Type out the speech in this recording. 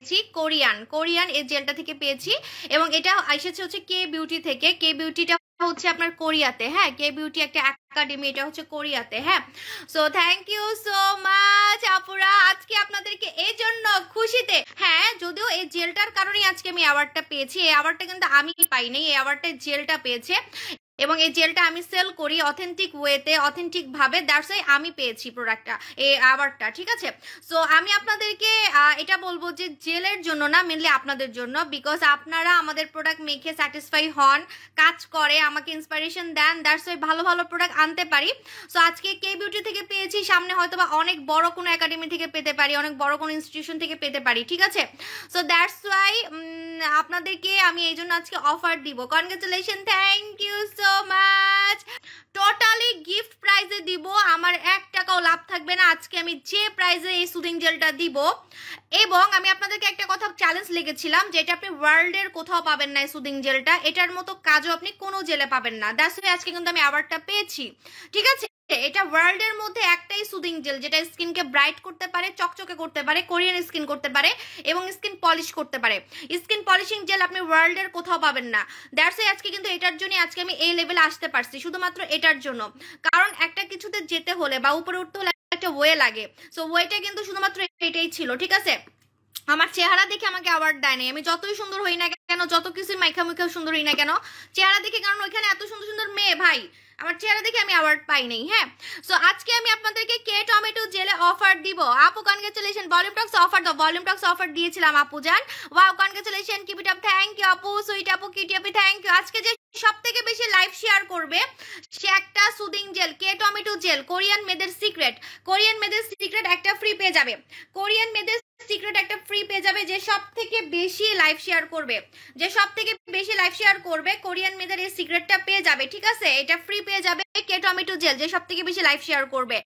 পেয়েছি Korean Korean এই জেলটা থেকে পেয়েছি এবং এটা এসেছে হচ্ছে কে বিউটি থেকে কে বিউটিটা হচ্ছে আপনার কোরিয়াতে হ্যাঁ কে বিউটি একটা একাডেমি এটা হচ্ছে কোরিয়াতে হ্যাঁ so thank you so much আপুরা আজকে আপনাদেরকে এই জন্য খুশিতে হ্যাঁ যদিও এই জেলটার কারণেই আজকে আমি অ্যাওয়ার্ডটা পেয়েছি এই অ্যাওয়ার্ডটা কিন্তু আমি পাইনি এই অ্যাওয়ার্ডটা জেলটা পেয়েছে এবং এই জেলটা আমি সেল করি অথেন্টিক ওয়েতে অথেন্টিকভাবে দ্যাটস আমি পেয়েছি প্রোডাক্টটা এই অ্যাওয়ার্ডটা ঠিক আছে সো আমি আপনাদেরকে এটা বলবো যে জেলের জন্য না মেনলি আপনাদের জন্য বিকজ আপনারা আমাদের প্রোডাক্ট মেখে স্যাটিসফাই হন কাজ করে আমাকে ইন্সপাইরেশন দেন দ্যাটস ওই ভালো ভালো প্রোডাক্ট আনতে পারি সো আজকে কে বিউটি থেকে পেয়েছি সামনে হয়তো বা অনেক বড় কোনো একাডেমি থেকে পেতে পারি অনেক বড় কোনো ইনস্টিটিউশন থেকে পেতে পারি ঠিক আছে সো দ্যাটস ওয়াই আপনাদেরকে আমি এই জন্য আজকে অফার দিব congratulation thank you so much totally দিব আমার এক টাকাও লাভ থাকবে না আজকে আমি যে প্রাইজে এই সুদিং জেলটা দিব এবং আমি আপনাদেরকে একটা কথা চ্যালেঞ্জ লেগেছিলাম যে এটা আপনি ওয়ার্ল্ডের কোথাও পাবেন না এই সুদিং জেলটা এটার মতো কাজও আপনি কোনো জেলে পাবেন না দ্যাটস আজকে কিন্তু আমি অ্যাওয়ার্ডটা পেয়েছি ঠিক আছে হ্যাঁ, এটা ওয়ার্ল্ডের মধ্যে একটাই সুদিং জেল যেটা স্কিনকে ব্রাইট করতে পারে চকচকে করতে পারে কোরিয়ান স্কিন করতে পারে এবং স্কিন পলিশ করতে পারে স্কিন পলিশিং জেল আপনি ওয়ার্ল্ডের কোথাও পাবেন না দ্যাটস আজকে কিন্তু এটার জন্য আজকে আমি এই লেভেল আসতে পারছি শুধুমাত্র এটার জন্য কারণ একটা কিছুতে যেতে হলে বা উপরে উঠতে হলে একটা ওয়ে লাগে সো ওয়েটা কিন্তু শুধুমাত্র এটাই ছিল ঠিক আছে আমার চেহারা দেখে আমাকে অ্যাওয়ার্ড দেয়নি আমি যতই সুন্দর হই না কেন যত কিছুই মাইখা মুখেও সুন্দর হই না কেন চেহারা দেখে কারণ ওইখানে এত সুন্দর সুন্দর মেয়ে ভাই আমার চেহারা দেখে আমি অ্যাওয়ার্ড পাই নাই হ্যাঁ সো আজকে আমি আপনাদেরকে কে টমেটো জেলে অফার দিব আপু কনগ্রেচুলেশন ভলিউম টক্স অফার দাও ভলিউম টক্স অফার দিয়েছিলাম আপু জান wow congratulation keep it up thank you আপু সুইট আপু কিটি আপি থ্যাংক ইউ আজকে যে সব থেকে বেশি লাইভ শেয়ার করবে সে একটা সুদিং জেল কে টমেটো জেল কোরিয়ান মেদের সিক্রেট কোরিয়ান মেদের সিক্রেট একটা ফ্রি পেয়ে যাবে কোরিয়ান মেদের সিক্রেট একটা ফ্রি পেয়ে যাবে যে সব থেকে বেশি লাইভ শেয়ার করবে যে সব থেকে বেশি লাইভ শেয়ার করবে কোরিয়ান মেয়েদের এই সিক্রেটটা পেয়ে যাবে ঠিক আছে এটা ফ্রি পেয়ে যাবে কে টমেটো জেল যে সব থেকে বেশি লাইভ শেয়ার করবে